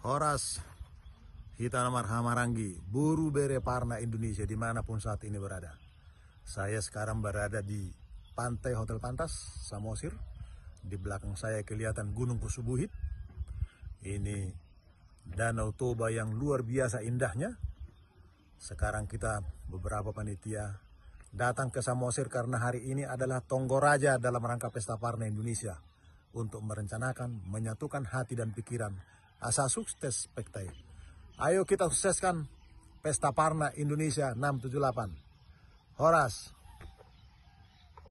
Horas Hitana Hamarangi, Buru Bere Parna Indonesia dimanapun saat ini berada. Saya sekarang berada di Pantai Hotel Pantas, Samosir. Di belakang saya kelihatan Gunung Kusubuhit. Ini Danau Toba yang luar biasa indahnya. Sekarang kita beberapa panitia datang ke Samosir karena hari ini adalah Tonggoraja dalam rangka Pesta Parna Indonesia untuk merencanakan, menyatukan hati dan pikiran Asa sukses Pektai. Ayo kita sukseskan Pesta Parna Indonesia 678. Horas.